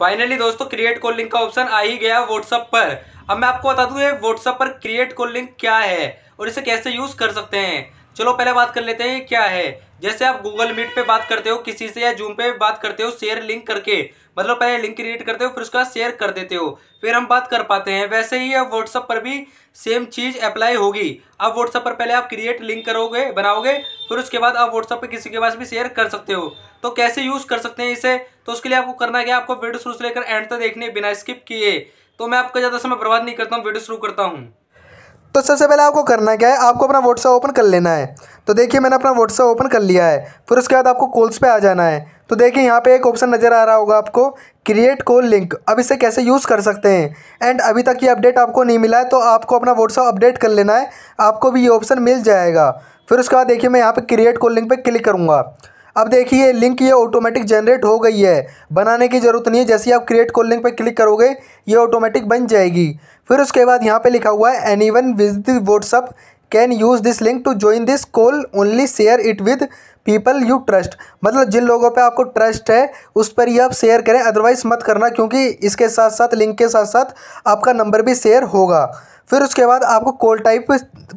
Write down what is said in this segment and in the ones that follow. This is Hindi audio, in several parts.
फाइनली दोस्तों क्रिएट कॉल लिंक का ऑप्शन आ ही गया व्हाट्सअप पर अब मैं आपको बता दूं ये व्हाट्सअप पर क्रिएट कॉल लिंक क्या है और इसे कैसे यूज़ कर सकते हैं चलो पहले बात कर लेते हैं क्या है जैसे आप गूगल मीट पे बात करते हो किसी से या जूम पे बात करते हो शेयर लिंक करके मतलब पहले लिंक क्रिएट करते हो फिर उसका शेयर कर देते हो फिर हम बात कर पाते हैं वैसे ही अब व्हाट्सअप पर भी सेम चीज़ अप्लाई होगी अब व्हाट्सअप पर पहले आप क्रिएट लिंक करोगे बनाओगे फिर उसके बाद आप व्हाट्सअप पर किसी के पास भी शेयर कर सकते हो तो कैसे यूज़ कर सकते हैं इसे तो उसके लिए आपको करना क्या आपको वीडियो शुरू से लेकर एंड तक देखने बिना स्किप किए तो मैं आपका ज़्यादा समय बर्बाद नहीं करता हूँ वीडियो शुरू करता हूँ तो सबसे पहले आपको करना क्या है आपको अपना व्हाट्सअप ओपन कर लेना है तो देखिए मैंने अपना व्हाट्सअप ओपन कर लिया है फिर उसके बाद आपको कॉल्स पे आ जाना है तो देखिए यहाँ पे एक ऑप्शन नज़र आ रहा होगा आपको क्रिएट कॉल लिंक अब इसे कैसे यूज़ कर सकते हैं एंड अभी तक ये अपडेट आपको नहीं मिला है तो आपको अपना व्हाट्सअप अपडेट कर लेना है आपको भी ये ऑप्शन मिल जाएगा फिर उसके बाद देखिए मैं यहाँ पर क्रिएट कॉल लिंक पर क्लिक करूँगा अब देखिए लिंक ये ऑटोमेटिक जनरेट हो गई है बनाने की ज़रूरत नहीं है जैसे आप क्रिएट कॉल लिंक पर क्लिक करोगे ये ऑटोमेटिक बन जाएगी फिर उसके बाद यहाँ पे लिखा हुआ है anyone with WhatsApp can use this link to join this call only share it with people you trust मतलब जिन लोगों पे आपको ट्रस्ट है उस पर ही आप शेयर करें अदरवाइज़ मत करना क्योंकि इसके साथ साथ लिंक के साथ साथ आपका नंबर भी शेयर होगा फिर उसके बाद आपको कॉल टाइप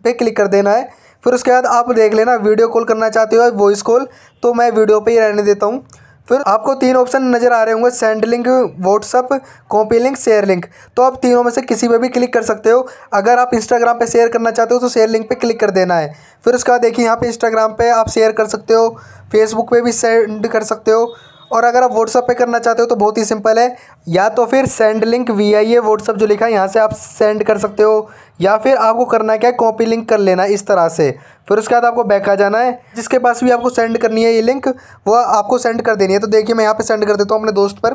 पे क्लिक कर देना है फिर उसके बाद आप देख लेना वीडियो कॉल करना चाहते हो वॉइस कॉल तो मैं वीडियो पर ही रहने देता हूँ फिर आपको तीन ऑप्शन नज़र आ रहे होंगे send link WhatsApp copy link share link तो आप तीनों में से किसी पे भी क्लिक कर सकते हो अगर आप इंस्टाग्राम पे शेयर करना चाहते हो तो शेयर लिंक पे क्लिक कर देना है फिर उसके बाद देखिए यहाँ पे इंस्टाग्राम पे आप शेयर कर सकते हो फेसबुक पे भी सेंड कर सकते हो और अगर आप व्हाट्सअप पे करना चाहते हो तो बहुत ही सिंपल है या तो फिर send link V I A WhatsApp जो लिखा है यहाँ से आप सेंड कर सकते हो या फिर आपको करना क्या है कॉपी लिंक कर लेना इस तरह से फिर उसके बाद आपको बैक आ जाना है जिसके पास भी आपको सेंड करनी है ये लिंक वो आपको सेंड कर देनी है तो देखिए मैं यहाँ पर सेंड कर देता हूँ अपने दोस्त पर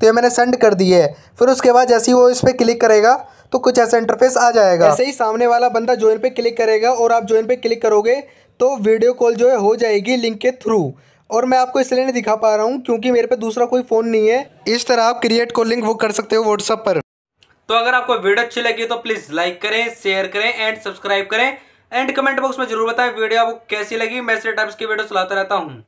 तो ये मैंने सेंड कर दी है फिर उसके बाद जैसे ही वो इस पर क्लिक करेगा तो कुछ ऐसा इंटरफेस आ जाएगा ऐसे ही सामने वाला बंदा ज्वाइन पे क्लिक करेगा और आप ज्वाइन पे क्लिक करोगे तो वीडियो कॉल जो है हो जाएगी लिंक के थ्रू और मैं आपको इसलिए नहीं दिखा पा रहा हूँ क्योंकि मेरे पे दूसरा कोई फ़ोन नहीं है इस तरह आप क्रिएट को लिंक बुक कर सकते हो व्हाट्सअप पर तो अगर आपको वीडियो अच्छी लगी तो प्लीज़ लाइक करें शेयर करें एंड सब्सक्राइब करें एंड कमेंट बॉक्स में जरूर बताएं वीडियो आपको कैसी लगी मैं इसी टाइप्स की वीडियो चलाता रहता हूँ